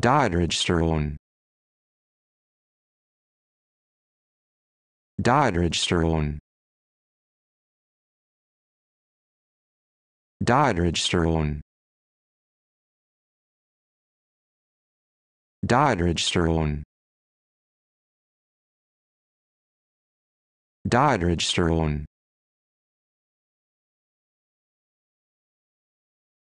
Dihydrogesterone. Dihydrogesterone. Dihydrogesterone. Dihydrogesterone. Dihydrogesterone.